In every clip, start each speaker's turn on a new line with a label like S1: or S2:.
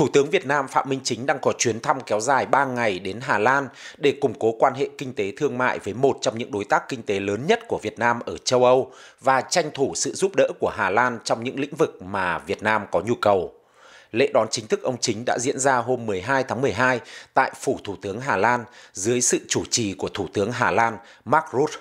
S1: Thủ tướng Việt Nam Phạm Minh Chính đang có chuyến thăm kéo dài 3 ngày đến Hà Lan để củng cố quan hệ kinh tế thương mại với một trong những đối tác kinh tế lớn nhất của Việt Nam ở châu Âu và tranh thủ sự giúp đỡ của Hà Lan trong những lĩnh vực mà Việt Nam có nhu cầu. Lễ đón chính thức ông Chính đã diễn ra hôm 12 tháng 12 tại Phủ Thủ tướng Hà Lan dưới sự chủ trì của Thủ tướng Hà Lan Mark Rutte.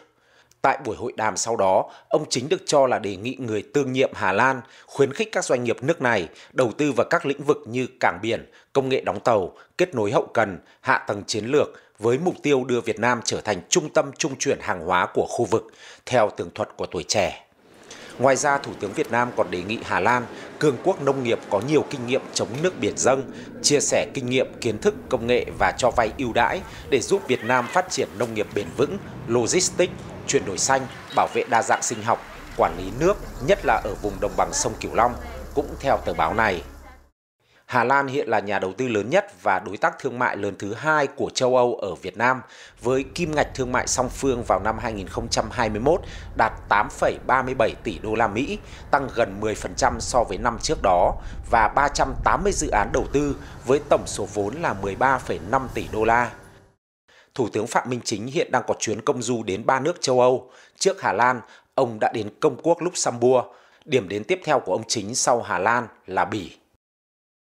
S1: Tại buổi hội đàm sau đó, ông chính được cho là đề nghị người tương nhiệm Hà Lan khuyến khích các doanh nghiệp nước này đầu tư vào các lĩnh vực như cảng biển, công nghệ đóng tàu, kết nối hậu cần, hạ tầng chiến lược với mục tiêu đưa Việt Nam trở thành trung tâm trung chuyển hàng hóa của khu vực, theo tường thuật của tuổi trẻ. Ngoài ra, Thủ tướng Việt Nam còn đề nghị Hà Lan, cường quốc nông nghiệp có nhiều kinh nghiệm chống nước biển dâng, chia sẻ kinh nghiệm, kiến thức, công nghệ và cho vay ưu đãi để giúp Việt Nam phát triển nông nghiệp bền vững, logistics, chuyển đổi xanh, bảo vệ đa dạng sinh học, quản lý nước, nhất là ở vùng đồng bằng sông Cửu Long, cũng theo tờ báo này. Hà Lan hiện là nhà đầu tư lớn nhất và đối tác thương mại lớn thứ hai của châu Âu ở Việt Nam, với kim ngạch thương mại song phương vào năm 2021 đạt 8,37 tỷ đô la Mỹ, tăng gần 10% so với năm trước đó và 380 dự án đầu tư với tổng số vốn là 13,5 tỷ đô la. Thủ tướng Phạm Minh Chính hiện đang có chuyến công du đến ba nước châu Âu. Trước Hà Lan, ông đã đến Công quốc Luxembourg. Điểm đến tiếp theo của ông Chính sau Hà Lan là Bỉ.